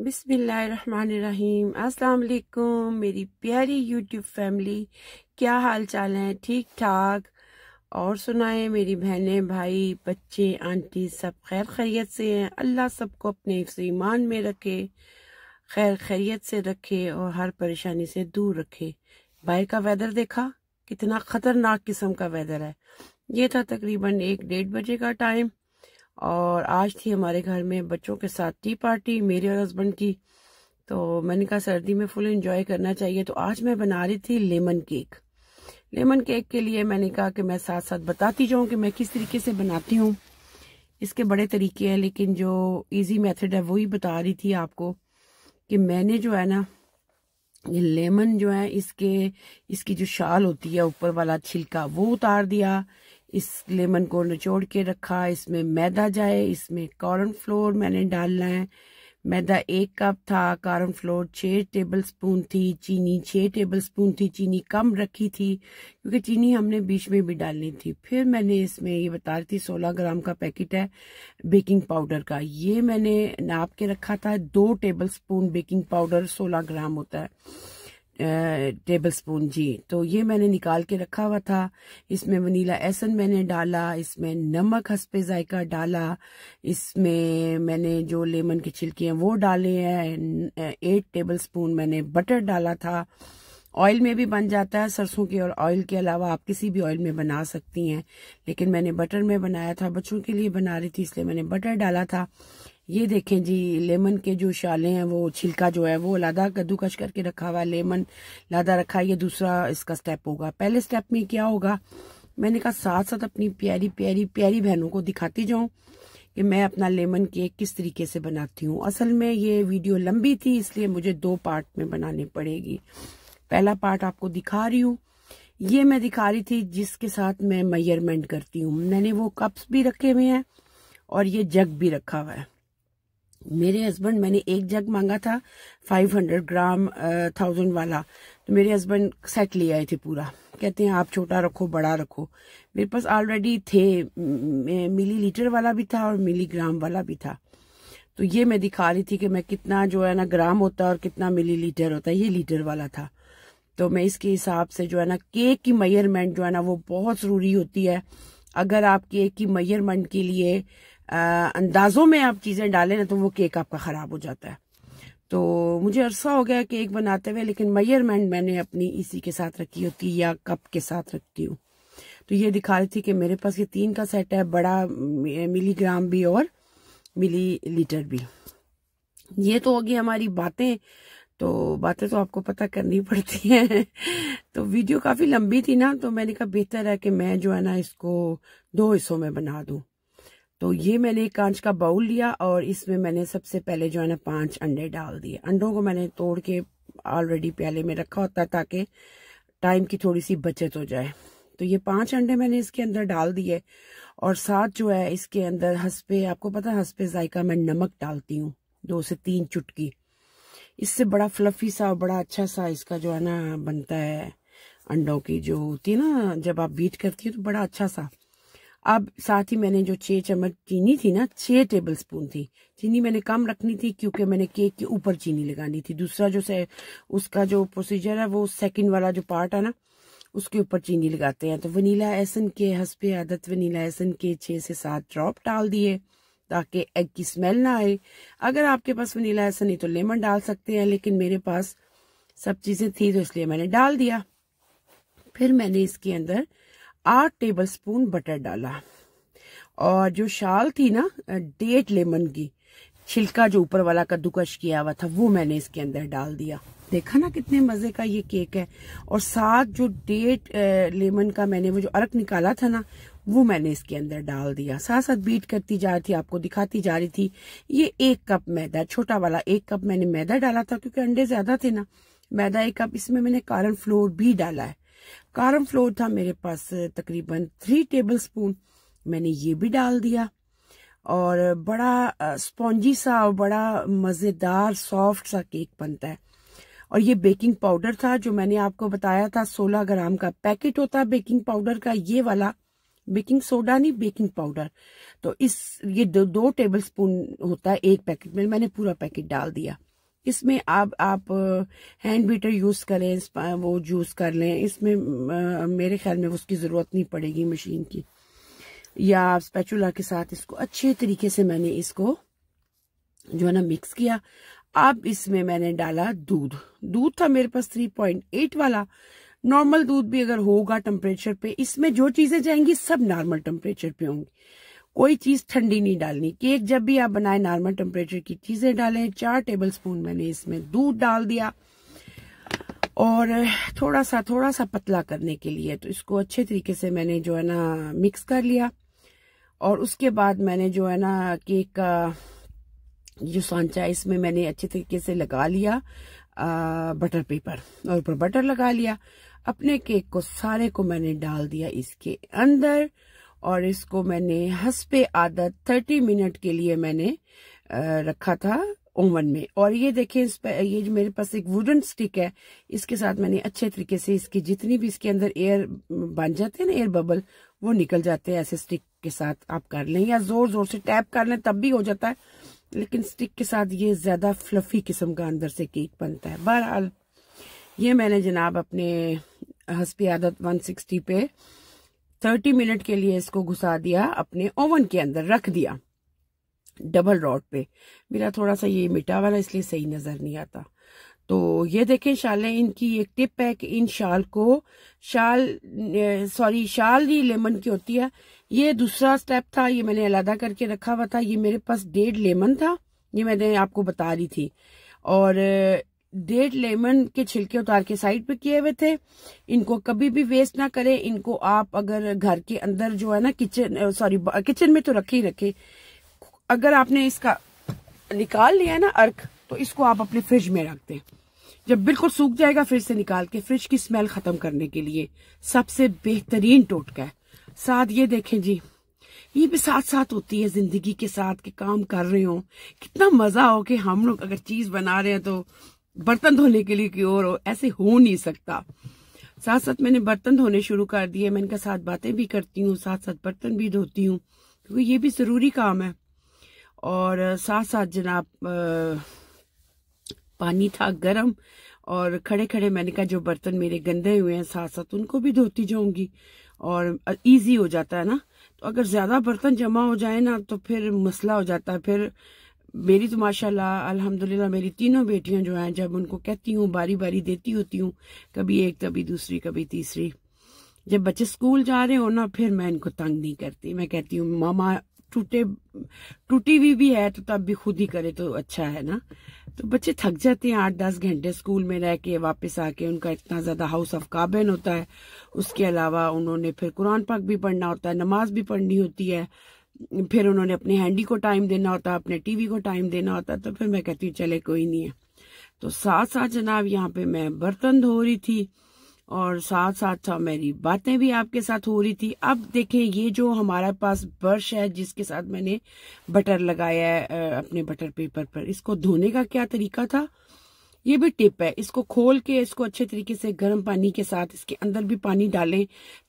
बिस्मिल्लाहिर्रहमानिर्रहीम अस्सलाम मेरी प्यारी यूट्यूब फैमिली क्या हाल चाल है ठीक ठाक और सुनाए मेरी बहनें भाई बच्चे आंटी सब खैर खैरियत से हैं अल्लाह सबको अपने ईमान में रखे खैर खैरियत से रखे और हर परेशानी से दूर रखे बाहर का वेदर देखा कितना ख़तरनाक किस्म का वेदर है ये था तकरीबन एक डेढ़ बजे का टाइम और आज थी हमारे घर में बच्चों के साथ टी पार्टी मेरे और हस्बैंड की तो मैंने कहा सर्दी में फुल एंजॉय करना चाहिए तो आज मैं बना रही थी लेमन केक लेमन केक के लिए मैंने कहा कि मैं साथ साथ बताती जाऊँ कि मैं किस तरीके से बनाती हूँ इसके बड़े तरीके हैं लेकिन जो इजी मेथड है वो ही बता रही थी आपको कि मैंने जो है ना ये लेमन जो है इसके इसकी जो शाल होती है ऊपर वाला छिलका वो उतार दिया इस लेमन को निचोड़ के रखा इसमें मैदा जाए इसमें कॉर्न फ्लोर मैंने डालना है मैदा एक कप था कॉर्न फ्लोर छः टेबल स्पून थी चीनी छः टेबल स्पून थी चीनी कम रखी थी क्योंकि चीनी हमने बीच में भी डालनी थी फिर मैंने इसमें ये बता रही थी सोलह ग्राम का पैकेट है बेकिंग पाउडर का ये मैंने नाप के रखा था दो टेबल स्पून बेकिंग पाउडर सोलह ग्राम होता है टेबल स्पून जी तो ये मैंने निकाल के रखा हुआ था इसमें वनीला एसन मैंने डाला इसमें नमक हंसपे जायका डाला इसमें मैंने जो लेमन के छिलके हैं वो डाले हैं एट टेबल स्पून मैंने बटर डाला था ऑयल में भी बन जाता है सरसों के और ऑयल के अलावा आप किसी भी ऑयल में बना सकती हैं लेकिन मैंने बटर में बनाया था बच्चों के लिए बना रही थी इसलिए मैंने बटर डाला था ये देखें जी लेमन के जो शाले हैं वो छिलका जो है वो लादा कद्दूकश करके रखा हुआ है लेमन लादा रखा है ये दूसरा इसका स्टेप होगा पहले स्टेप में क्या होगा मैंने कहा साथ साथ अपनी प्यारी प्यारी प्यारी बहनों को दिखाती जाऊं कि मैं अपना लेमन केक किस तरीके से बनाती हूँ असल में ये वीडियो लंबी थी इसलिए मुझे दो पार्ट में बनानी पड़ेगी पहला पार्ट आपको दिखा रही हूँ ये मैं दिखा रही थी जिसके साथ मैं मयरमेंट करती हूँ मैंने वो कप्स भी रखे हुए हैं और ये जग भी रखा हुआ है मेरे हस्बैंड मैंने एक जग मांगा था 500 ग्राम थाउजेंड वाला तो मेरे हस्बैंड सेट ले आए थे पूरा कहते हैं आप छोटा रखो बड़ा रखो मेरे पास ऑलरेडी थे मिली लीटर वाला भी था और मिली ग्राम वाला भी था तो ये मैं दिखा रही थी कि मैं कितना जो है ना ग्राम होता है और कितना मिली लीटर होता है ये लीटर वाला था तो मैं इसके हिसाब से जो है ना केक की मयरमेंट जो है ना वो बहुत ज़रूरी होती है अगर आप केक की मयरमेंट के लिए अंदाजों में आप चीज़ें डालें ना तो वो केक आपका ख़राब हो जाता है तो मुझे अरसा हो गया केक बनाते हुए लेकिन मयरमेंट मैंने अपनी इसी के साथ रखी होती है या कप के साथ रखती हूँ तो ये दिखा रही थी कि मेरे पास ये तीन का सेट है बड़ा मिलीग्राम भी और मिली लीटर भी ये तो होगी हमारी बातें तो बातें तो आपको पता करनी पड़ती हैं तो वीडियो काफ़ी लंबी थी ना तो मैंने कहा बेहतर है कि मैं जो है ना इसको दो हिस्सों में बना दूं तो ये मैंने एक कांच का बाउल लिया और इसमें मैंने सबसे पहले जो है ना पांच अंडे डाल दिए अंडों को मैंने तोड़ के ऑलरेडी प्याले में रखा होता है ताकि टाइम की थोड़ी सी बचत हो जाए तो ये पांच अंडे मैंने इसके अंदर डाल दिए और साथ जो है इसके अंदर हंसपे आपको पता है हंसपे जायका मैं नमक डालती हूँ दो से तीन चुटकी इससे बड़ा फ्लफी सा और बड़ा अच्छा सा इसका जो है ना बनता है अंडों की जो होती है ना जब आप बीट करती हो तो बड़ा अच्छा सा अब साथ ही मैंने जो छह चम्मच चीनी थी ना छह टेबल स्पून थी चीनी मैंने कम रखनी थी क्योंकि मैंने केक के ऊपर चीनी लगानी थी दूसरा जो से उसका जो प्रोसीजर है वो सेकंड वाला जो पार्ट है ना उसके ऊपर चीनी लगाते हैं तो वनीला एसन के हंसपे आदत वनीला एसन के छह से सात ड्रॉप डाल दिए ताकि एग की स्मेल ना आए अगर आपके पास वनीला एसन नहीं तो लेमन डाल सकते हैं लेकिन मेरे पास सब चीज़ें थी तो इसलिए मैंने डाल दिया फिर मैंने इसके अंदर आठ टेबलस्पून बटर डाला और जो शाल थी ना डेट लेमन की छिलका जो ऊपर वाला कद्दूकश किया हुआ था वो मैंने इसके अंदर डाल दिया देखा ना कितने मजे का ये केक है और साथ जो डेट लेमन का मैंने वो जो अर्क निकाला था ना वो मैंने इसके अंदर डाल दिया साथ साथ बीट करती जा रही थी आपको दिखाती जा रही थी ये एक कप मैदा छोटा वाला एक कप मैंने मैदा डाला था क्योंकि अंडे ज्यादा थे ना मैदा एक कप इसमें मैंने कारन फ्लोर भी डाला है कारम फ्लोर था मेरे पास तकरीबन थ्री टेबल स्पून मैंने ये भी डाल दिया और बड़ा स्पॉन्जी सा और बड़ा मज़ेदार सॉफ्ट सा केक बनता है और ये बेकिंग पाउडर था जो मैंने आपको बताया था 16 ग्राम का पैकेट होता है बेकिंग पाउडर का ये वाला बेकिंग सोडा नहीं बेकिंग पाउडर तो इस ये दो, दो टेबल स्पून होता है एक पैकेट में मैंने पूरा पैकेट डाल दिया इसमें आप आप हैंड बीटर यूज करें वो जूस कर लें इसमें मेरे ख्याल में उसकी जरूरत नहीं पड़ेगी मशीन की या स्पेचुला के साथ इसको अच्छे तरीके से मैंने इसको जो है ना मिक्स किया अब इसमें मैंने डाला दूध दूध था मेरे पास 3.8 वाला नॉर्मल दूध भी अगर होगा टेम्परेचर पे इसमें जो चीजें जाएंगी सब नॉर्मल टेम्परेचर पे होंगी कोई चीज ठंडी नहीं डालनी केक जब भी आप बनाए नॉर्मल टेम्परेचर की चीजें डालें चार टेबल स्पून मैंने इसमें दूध डाल दिया और थोड़ा सा थोड़ा सा पतला करने के लिए तो इसको अच्छे तरीके से मैंने जो है ना मिक्स कर लिया और उसके बाद मैंने जो है ना केक का जो सांचा इसमें मैंने अच्छे तरीके से लगा लिया आ, बटर पेपर और ऊपर बटर लगा लिया अपने केक को सारे को मैंने डाल दिया इसके अंदर और इसको मैंने हंस पे आदत थर्टी मिनट के लिए मैंने रखा था ओवन में और ये देखें इस पर ये जो मेरे पास एक वुडन स्टिक है इसके साथ मैंने अच्छे तरीके से इसकी जितनी भी इसके अंदर एयर बन जाते हैं ना एयर बबल वो निकल जाते हैं ऐसे स्टिक के साथ आप कर लें या जोर जोर से टैप कर लें तब भी हो जाता है लेकिन स्टिक के साथ ये ज्यादा फ्लफी किस्म का अंदर से केक बनता है बहरहाल ये मैंने जनाब अपने हंसपी आदत वन पे 30 मिनट के लिए इसको घुसा दिया अपने ओवन के अंदर रख दिया डबल रॉड पे मेरा थोड़ा सा ये मिटा वाला इसलिए सही नज़र नहीं आता तो ये देखें शाले इनकी एक टिप है कि इन शाल को शाल सॉरी शाल ही लेमन की होती है ये दूसरा स्टेप था ये मैंने अलादा करके रखा हुआ था ये मेरे पास डेढ़ लेमन था ये मैंने आपको बता रही थी और डेढ़ लेमन के छिलके उतार के साइड पे किए हुए थे इनको कभी भी वेस्ट ना करें इनको आप अगर घर के अंदर जो है ना किचन सॉरी किचन में तो रखे ही रखे अगर आपने इसका निकाल लिया ना अर्क तो इसको आप अपने फ्रिज में रख दें जब बिल्कुल सूख जाएगा फिर से निकाल के फ्रिज की स्मेल खत्म करने के लिए सबसे बेहतरीन टोटका है साथ ये देखें जी ये भी साथ साथ होती है जिंदगी के साथ के काम कर रहे हो कितना मजा हो कि हम लोग अगर चीज बना रहे हैं तो बर्तन धोने के लिए की ओर ऐसे हो नहीं सकता साथ साथ मैंने बर्तन धोने शुरू कर दिए मैं इनका साथ बातें भी करती हूँ साथ साथ बर्तन भी धोती हूँ क्योंकि ये भी ज़रूरी काम है और साथ साथ जनाब पानी था गर्म और खड़े खड़े मैंने कहा जो बर्तन मेरे गंदे हुए हैं साथ साथ उनको भी धोती जाऊंगी और इजी हो जाता है ना तो अगर ज़्यादा बर्तन जमा हो जाए ना तो फिर मसला हो जाता है फिर मेरी तो माशाल्लाह अल्हम्दुलिल्लाह मेरी तीनों बेटियां जो हैं जब उनको कहती हूँ बारी बारी देती होती हूँ कभी एक कभी दूसरी कभी तीसरी जब बच्चे स्कूल जा रहे हो ना फिर मैं इनको तंग नहीं करती मैं कहती हूँ मामा टूटे टूटी हुई भी है तो तब भी खुद ही करे तो अच्छा है ना तो बच्चे थक जाते हैं आठ दस घंटे स्कूल में रह के वापस आके उनका इतना ज्यादा हाउस ऑफ काबिन होता है उसके अलावा उन्होंने फिर कुरान पाक भी पढ़ना होता है नमाज भी पढ़नी होती है फिर उन्होंने अपने हैंडी को टाइम देना होता अपने टीवी को टाइम देना होता तो फिर मैं कहती हूँ चले कोई नहीं है तो साथ साथ जनाब यहाँ पे मैं बर्तन धो रही थी और साथ साथ था मेरी बातें भी आपके साथ हो रही थी अब देखें ये जो हमारे पास ब्रश है जिसके साथ मैंने बटर लगाया है अपने बटर पेपर पर इसको धोने का क्या तरीका था ये भी टिप है इसको खोल के इसको अच्छे तरीके से गर्म पानी के साथ इसके अंदर भी पानी डालें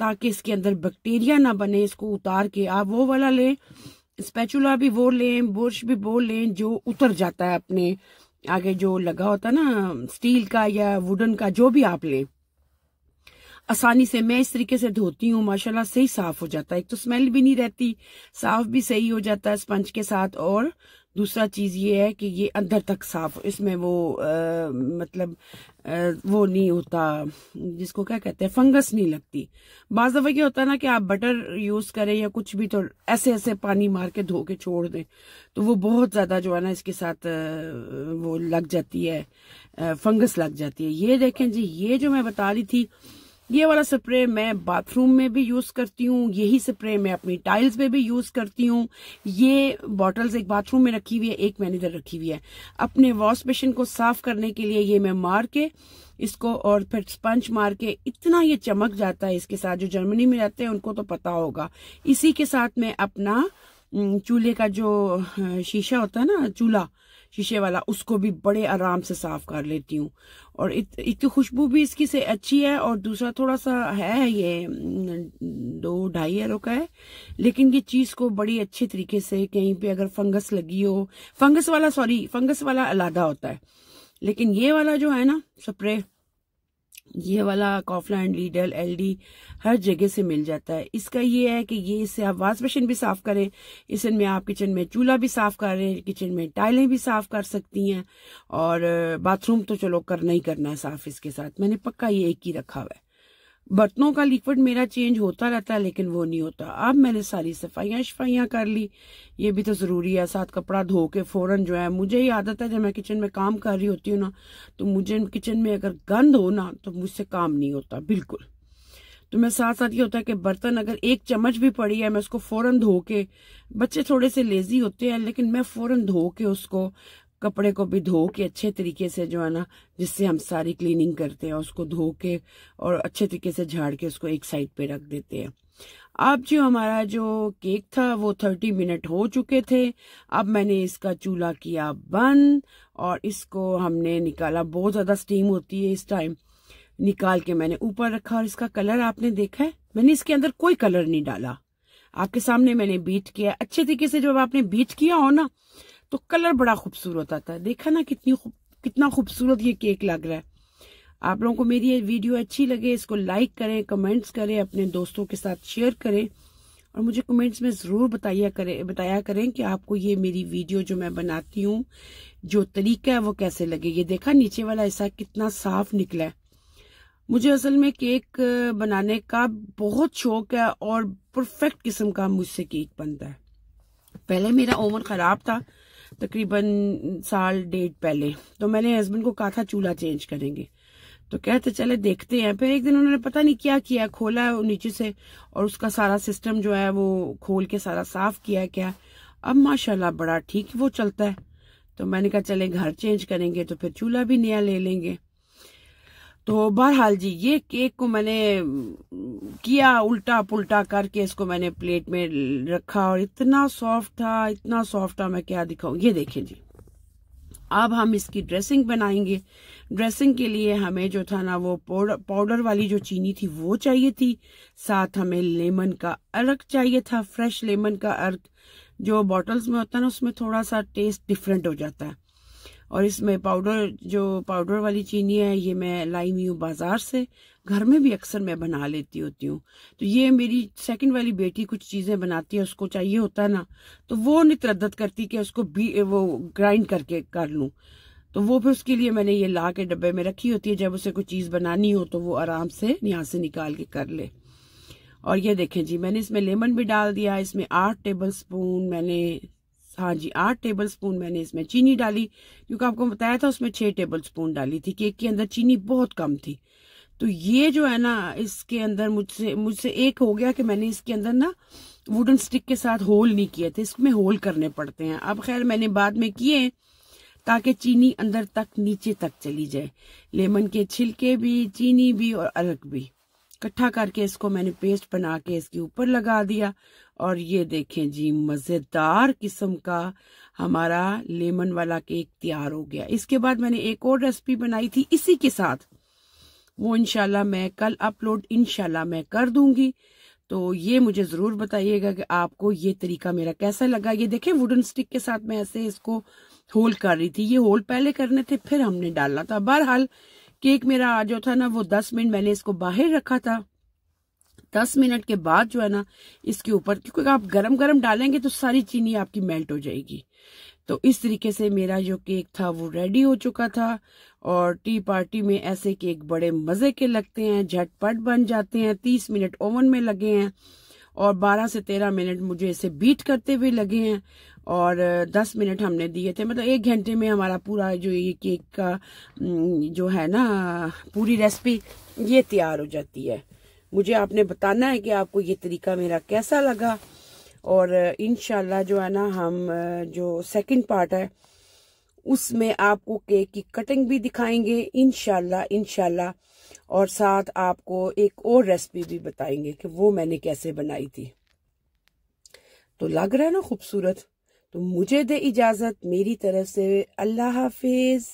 ताकि इसके अंदर बैक्टीरिया ना बने इसको उतार के आप वो वाला लें स्पैचुला भी वो लें बुरश भी वो लें जो उतर जाता है अपने आगे जो लगा होता ना स्टील का या वुडन का जो भी आप लें आसानी से मैं इस तरीके से धोती हूँ माशाला सही साफ हो जाता है एक तो स्मेल भी नहीं रहती साफ भी सही हो जाता है स्पंज के साथ और दूसरा चीज़ ये है कि ये अंदर तक साफ इसमें वो आ, मतलब आ, वो नहीं होता जिसको क्या कहते हैं फंगस नहीं लगती बाज दफ़ा ये होता है ना कि आप बटर यूज़ करें या कुछ भी तो ऐसे ऐसे पानी मार के धो के छोड़ दें तो वो बहुत ज़्यादा जो है ना इसके साथ वो लग जाती है फंगस लग जाती है ये देखें जी ये जो मैं बता रही थी ये वाला स्प्रे मैं बाथरूम में भी यूज करती हूँ यही स्प्रे मैं अपनी टाइल्स में भी यूज करती हूँ ये बॉटल्स एक बाथरूम में रखी हुई है एक मैंने इधर रखी हुई है अपने वॉश मशीन को साफ करने के लिए ये मैं मार के इसको और फिर स्पंज मार के इतना ये चमक जाता है इसके साथ जो जर्मनी में रहते हैं उनको तो पता होगा इसी के साथ मैं अपना चूल्हे का जो शीशा होता है ना चूल्हा शीशे वाला उसको भी बड़े आराम से साफ कर लेती हूँ और इत, एक तो खुशबू भी इसकी से अच्छी है और दूसरा थोड़ा सा है ये दो ढाई एरो का है लेकिन ये चीज को बड़ी अच्छे तरीके से कहीं पे अगर फंगस लगी हो फंगस वाला सॉरी फंगस वाला अलादा होता है लेकिन ये वाला जो है ना स्प्रे ये वाला एंड लीडल एलडी हर जगह से मिल जाता है इसका ये है कि ये इससे आप वाश मशीन भी साफ करें इसमें में आप किचन में चूल्हा भी साफ कर रहे हैं किचन में टाइलें भी साफ कर सकती हैं और बाथरूम तो चलो करना ही करना है साफ इसके साथ मैंने पक्का ये एक ही रखा हुआ है बर्तनों का लिक्विड मेरा चेंज होता रहता है लेकिन वो नहीं होता अब मैंने सारी सफाइयाँ शफाइयाँ कर ली ये भी तो ज़रूरी है साथ कपड़ा धो के फ़ौरन जो है मुझे ही आदत है जब मैं किचन में काम कर रही होती हूँ ना तो मुझे किचन में अगर गंद हो ना तो मुझसे काम नहीं होता बिल्कुल तो मैं साथ साथ ये होता है कि बर्तन अगर एक चम्मच भी पड़ी है मैं उसको फ़ौरन धो के बच्चे थोड़े से लेज़ी होते हैं लेकिन मैं फ़ौरन धो के उसको कपड़े को भी धो के अच्छे तरीके से जो है ना जिससे हम सारी क्लीनिंग करते हैं उसको धो के और अच्छे तरीके से झाड़ के उसको एक साइड पे रख देते हैं अब जो हमारा जो केक था वो थर्टी मिनट हो चुके थे अब मैंने इसका चूल्हा किया बंद और इसको हमने निकाला बहुत ज़्यादा स्टीम होती है इस टाइम निकाल के मैंने ऊपर रखा और इसका कलर आपने देखा है मैंने इसके अंदर कोई कलर नहीं डाला आपके सामने मैंने बीट किया अच्छे तरीके से जब आपने बीट किया हो ना तो कलर बड़ा खूबसूरत आता है देखा ना कितनी खुब, कितना खूबसूरत ये केक लग रहा है आप लोगों को मेरी ये वीडियो अच्छी लगे इसको लाइक करें कमेंट्स करें अपने दोस्तों के साथ शेयर करें और मुझे कमेंट्स में ज़रूर बताया करें बताया करें कि आपको ये मेरी वीडियो जो मैं बनाती हूँ जो तरीका है वो कैसे लगे ये देखा नीचे वाला हिस्सा कितना साफ निकला है मुझे असल में केक बनाने का बहुत शौक है और परफेक्ट किस्म का मुझसे केक बनता है पहले मेरा ओवन ख़राब था तकरीबन साल डेढ़ पहले तो मैंने हस्बैंड को कहा था चूल्हा चेंज करेंगे तो कहते चले देखते हैं फिर एक दिन उन्होंने पता नहीं क्या किया खोला है नीचे से और उसका सारा सिस्टम जो है वो खोल के सारा साफ किया क्या अब माशाल्लाह बड़ा ठीक वो चलता है तो मैंने कहा चले घर चेंज करेंगे तो फिर चूल्हा भी नया ले लेंगे तो बहरहाल जी ये केक को मैंने किया उल्टा पुल्टा करके इसको मैंने प्लेट में रखा और इतना सॉफ्ट था इतना सॉफ्ट था मैं क्या दिखाऊं ये देखें जी अब हम इसकी ड्रेसिंग बनाएंगे ड्रेसिंग के लिए हमें जो था ना वो पाउडर वाली जो चीनी थी वो चाहिए थी साथ हमें लेमन का अर्क चाहिए था फ्रेश लेमन का अर्क जो बॉटल्स में होता है ना उसमें थोड़ा सा टेस्ट डिफरेंट हो जाता है और इसमें पाउडर जो पाउडर वाली चीनी है ये मैं लाई हुई हूँ बाज़ार से घर में भी अक्सर मैं बना लेती होती हूँ तो ये मेरी सेकंड वाली बेटी कुछ चीज़ें बनाती है उसको चाहिए होता है ना तो वो नहीं करती कि उसको भी वो ग्राइंड करके कर लू तो वो फिर उसके लिए मैंने ये ला के डब्बे में रखी होती है जब उसे कोई चीज़ बनानी हो तो वो आराम से यहां से निकाल के कर ले और ये देखें जी मैंने इसमें लेमन भी डाल दिया इसमें आठ टेबल स्पून मैंने हाँ जी आठ टेबल स्पून मैंने इसमें चीनी डाली क्योंकि आपको बताया था उसमें छह टेबल स्पून डाली थी केक के अंदर चीनी बहुत कम थी तो ये जो है ना इसके अंदर मुझसे मुझसे एक हो गया कि मैंने इसके अंदर ना वुडन स्टिक के साथ होल नहीं किए थे इसमें होल करने पड़ते हैं अब खैर मैंने बाद में किए ताकि चीनी अंदर तक नीचे तक चली जाए लेमन के छिलके भी चीनी भी और अलग भी इकट्ठा करके इसको मैंने पेस्ट बना के इसके ऊपर लगा दिया और ये देखें जी मज़ेदार किस्म का हमारा लेमन वाला केक तैयार हो गया इसके बाद मैंने एक और रेसिपी बनाई थी इसी के साथ वो इनशाला मैं कल अपलोड इनशाला मैं कर दूंगी तो ये मुझे ज़रूर बताइएगा कि आपको ये तरीका मेरा कैसा लगा ये देखें वुडन स्टिक के साथ मैं ऐसे इसको होल कर रही थी ये होल पहले करने थे फिर हमने डालना था बहरहाल केक मेरा जो था ना वो दस मिनट मैंने इसको बाहर रखा था दस मिनट के बाद जो है ना इसके ऊपर क्योंकि आप गरम गरम डालेंगे तो सारी चीनी आपकी मेल्ट हो जाएगी तो इस तरीके से मेरा जो केक था वो रेडी हो चुका था और टी पार्टी में ऐसे केक बड़े मज़े के लगते हैं झटपट बन जाते हैं तीस मिनट ओवन में लगे हैं और बारह से तेरह मिनट मुझे इसे बीट करते हुए लगे हैं और दस मिनट हमने दिए थे मतलब एक घंटे में हमारा पूरा जो ये केक का जो है ना पूरी रेसिपी ये तैयार हो जाती है मुझे आपने बताना है कि आपको ये तरीका मेरा कैसा लगा और इन जो है ना हम जो सेकंड पार्ट है उसमें आपको केक की कटिंग भी दिखाएंगे इनशाला इनशाला और साथ आपको एक और रेसिपी भी बताएंगे कि वो मैंने कैसे बनाई थी तो लग रहा है ना खूबसूरत तो मुझे दे इजाज़त मेरी तरफ से अल्लाह हाफिज़